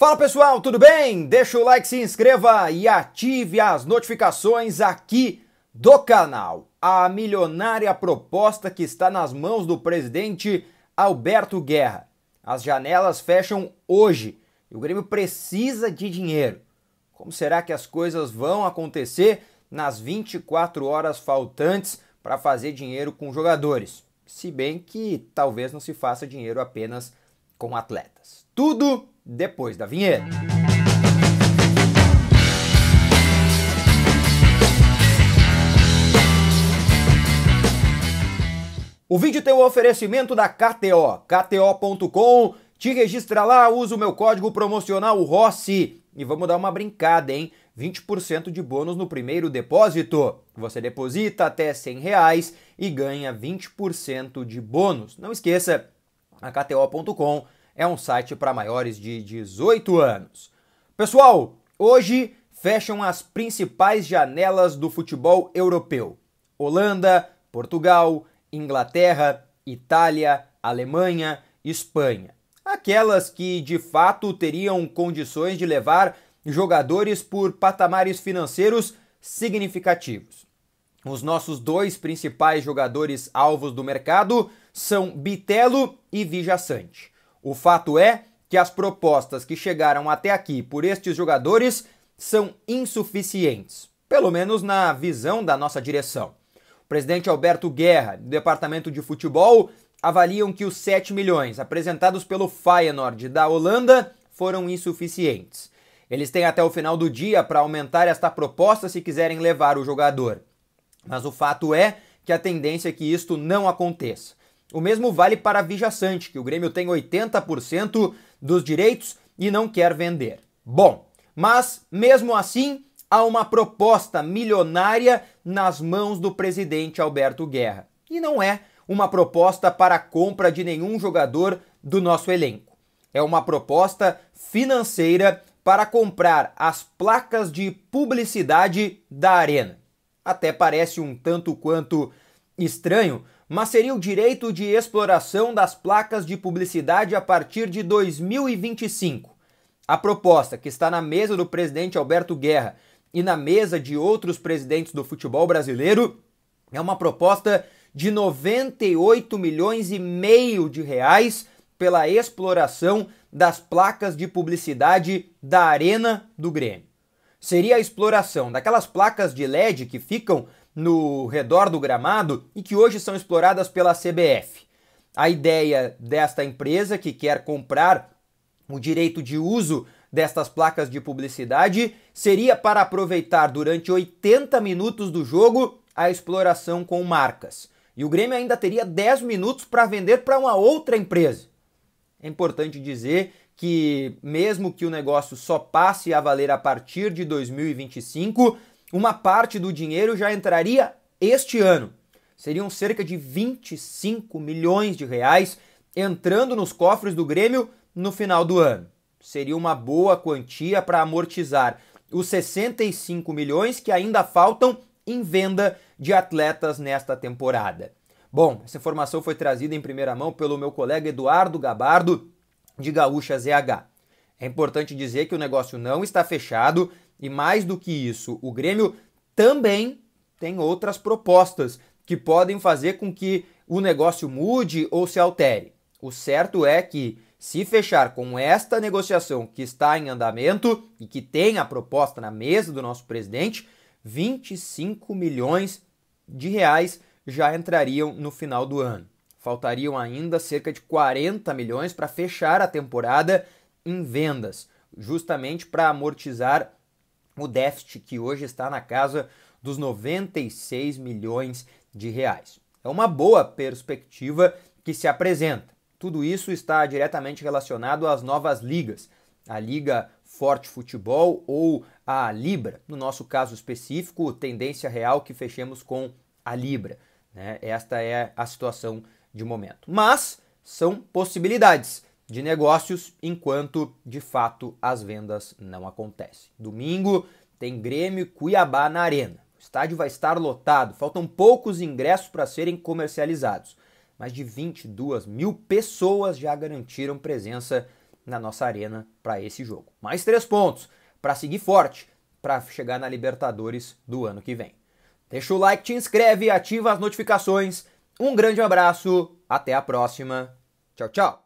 Fala pessoal, tudo bem? Deixa o like, se inscreva e ative as notificações aqui do canal. A milionária proposta que está nas mãos do presidente Alberto Guerra. As janelas fecham hoje e o Grêmio precisa de dinheiro. Como será que as coisas vão acontecer nas 24 horas faltantes para fazer dinheiro com jogadores? Se bem que talvez não se faça dinheiro apenas com atletas. Tudo depois da vinheta. O vídeo tem o um oferecimento da KTO, kto.com. Te registra lá, usa o meu código promocional ROSSI e vamos dar uma brincada, hein? 20% de bônus no primeiro depósito. Você deposita até 100 reais e ganha 20% de bônus. Não esqueça, a KTO.com é um site para maiores de 18 anos. Pessoal, hoje fecham as principais janelas do futebol europeu: Holanda, Portugal, Inglaterra, Itália, Alemanha, Espanha. Aquelas que de fato teriam condições de levar jogadores por patamares financeiros significativos. Os nossos dois principais jogadores alvos do mercado são Bitelo e Vijaçante. O fato é que as propostas que chegaram até aqui por estes jogadores são insuficientes, pelo menos na visão da nossa direção. O presidente Alberto Guerra, do departamento de futebol, avaliam que os 7 milhões apresentados pelo Feyenoord da Holanda foram insuficientes. Eles têm até o final do dia para aumentar esta proposta se quiserem levar o jogador. Mas o fato é que a tendência é que isto não aconteça. O mesmo vale para a Vijaçante, que o Grêmio tem 80% dos direitos e não quer vender. Bom, mas mesmo assim, há uma proposta milionária nas mãos do presidente Alberto Guerra. E não é uma proposta para a compra de nenhum jogador do nosso elenco. É uma proposta financeira para comprar as placas de publicidade da Arena. Até parece um tanto quanto estranho, mas seria o direito de exploração das placas de publicidade a partir de 2025. A proposta, que está na mesa do presidente Alberto Guerra e na mesa de outros presidentes do futebol brasileiro, é uma proposta de 98 milhões e meio de reais pela exploração das placas de publicidade da Arena do Grêmio. Seria a exploração daquelas placas de LED que ficam no redor do gramado e que hoje são exploradas pela CBF. A ideia desta empresa que quer comprar o direito de uso destas placas de publicidade seria para aproveitar durante 80 minutos do jogo a exploração com marcas. E o Grêmio ainda teria 10 minutos para vender para uma outra empresa. É importante dizer que, mesmo que o negócio só passe a valer a partir de 2025, uma parte do dinheiro já entraria este ano. Seriam cerca de 25 milhões de reais entrando nos cofres do Grêmio no final do ano. Seria uma boa quantia para amortizar os 65 milhões que ainda faltam em venda de atletas nesta temporada. Bom, essa informação foi trazida em primeira mão pelo meu colega Eduardo Gabardo, de Gaúcha ZH. É importante dizer que o negócio não está fechado e mais do que isso, o Grêmio também tem outras propostas que podem fazer com que o negócio mude ou se altere. O certo é que, se fechar com esta negociação que está em andamento e que tem a proposta na mesa do nosso presidente, 25 milhões de reais já entrariam no final do ano. Faltariam ainda cerca de 40 milhões para fechar a temporada em vendas, justamente para amortizar o déficit que hoje está na casa dos 96 milhões de reais. É uma boa perspectiva que se apresenta. Tudo isso está diretamente relacionado às novas ligas, a Liga Forte Futebol ou a Libra. No nosso caso específico, tendência real que fechemos com a Libra. Né? Esta é a situação de momento. Mas são possibilidades de negócios, enquanto de fato as vendas não acontecem. Domingo tem Grêmio Cuiabá na Arena. O estádio vai estar lotado, faltam poucos ingressos para serem comercializados. Mais de 22 mil pessoas já garantiram presença na nossa arena para esse jogo. Mais três pontos para seguir forte para chegar na Libertadores do ano que vem. Deixa o like, te inscreve, ativa as notificações. Um grande abraço, até a próxima. Tchau, tchau.